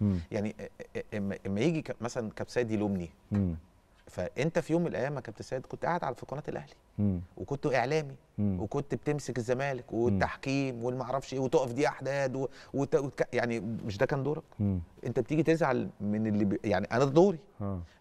مم. يعني آه، آه، آه، اما يجي مثلا كبساد يلومني فانت في يوم من الايام يا كابتن سيد كنت قاعد على في قناه الاهلي وكنت اعلامي وكنت بتمسك الزمالك والتحكيم والمعرفش ايه وتقف دي احداد و... وت... يعني مش ده كان دورك مم. انت بتيجي تزعل من اللي ب... يعني انا ده دوري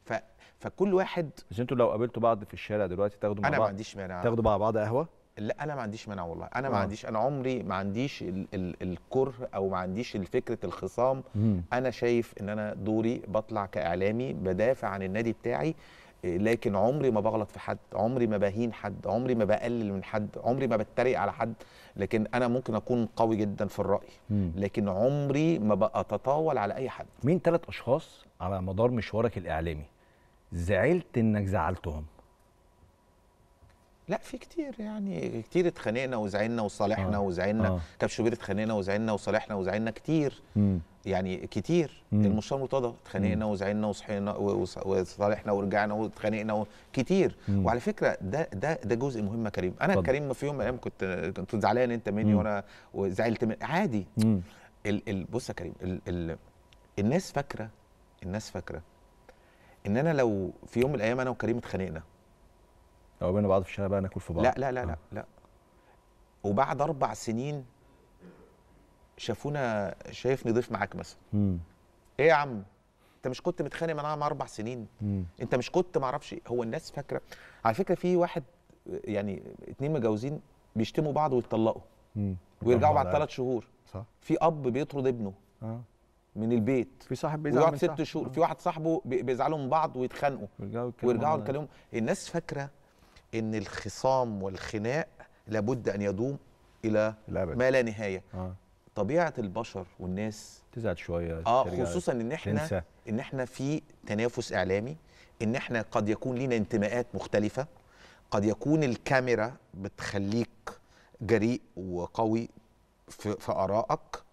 ف... فكل واحد بس انتوا لو قابلتوا بعض في الشارع دلوقتي تاخدوا مع بعض انا ما عنديش مانع تاخدوا مع بعض قهوه لا انا ما عنديش مانع والله انا ما آه. عنديش انا عمري ما عنديش ال ال الكره او ما عنديش فكره الخصام مم. انا شايف ان انا دوري بطلع كاعلامي بدافع عن النادي بتاعي لكن عمري ما بغلط في حد عمري ما بهين حد عمري ما بقلل من حد عمري ما بتريق على حد لكن انا ممكن اكون قوي جدا في الراي مم. لكن عمري ما بتطاول على اي حد مين ثلاث اشخاص على مدار مشوارك الاعلامي زعلت انك زعلتهم لا في كتير يعني كتير اتخانقنا وزعلنا وصالحنا آه. وزعلنا آه. كابتن شوبير اتخانقنا وزعلنا وصالحنا وزعلنا كتير مم. يعني كتير مم. المستشار مرتضى اتخانقنا وزعلنا وصحينا وصالحنا ورجعنا واتخانقنا كتير مم. وعلى فكره ده ده ده جزء مهم يا كريم انا طب. كريم في يوم من الايام كنت كنت زعلان انت مني وانا وزعلت من عادي ال ال بص يا كريم ال ال الناس فاكره الناس فاكره ان انا لو في يوم من الايام انا وكريم اتخانقنا لو بينا بعض في الشارع بقى ناكل في بعض لا لا لا آه. لا, لا. وبعد اربع سنين شافونا شايفني ضيف معاك مثلا ايه يا عم انت مش كنت متخانق معاه مع اربع سنين مم. انت مش كنت معرفش هو الناس فاكره على فكره في واحد يعني اتنين متجوزين بيشتموا بعض ويتطلقوا ويرجعوا بعد ثلاث شهور صح في اب بيطرد ابنه آه. من البيت في صاحب بيزعل ويقعد ست شهور آه. في واحد صاحبه بيزعلوا من بعض ويتخانقوا ويرجعوا يتكلموا الناس فاكره ان الخصام والخناق لابد ان يدوم الى الأبد. ما لا نهايه آه. طبيعه البشر والناس تزعل شويه اه خصوصا ان احنا تنسى. ان احنا في تنافس اعلامي ان احنا قد يكون لنا انتماءات مختلفه قد يكون الكاميرا بتخليك جريء وقوي في, في ارائك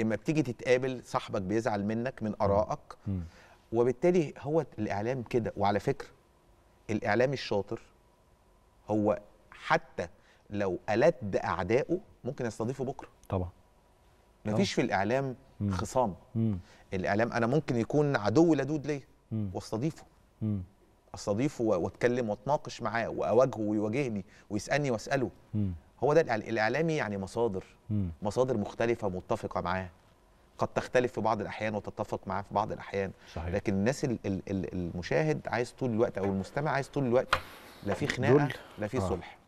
اما بتيجي تتقابل صاحبك بيزعل منك من ارائك وبالتالي هو الاعلام كده وعلى فكره الاعلام الشاطر هو حتى لو ألد أعدائه ممكن يستضيفه بكرة طبعا مفيش طبعا. في الإعلام مم. خصام مم. الإعلام أنا ممكن يكون عدو لدود ليا واستضيفه استضيفه واتكلم واتناقش معاه واواجهه ويواجهني ويسالني واساله هو ده الاعلامي يعني مصادر مصادر مختلفه متفقه معاه قد تختلف في بعض الاحيان وتتفق معاه في بعض الاحيان صحيح. لكن الناس المشاهد عايز طول الوقت او المستمع عايز طول الوقت لا في خناقه لا في آه. صلح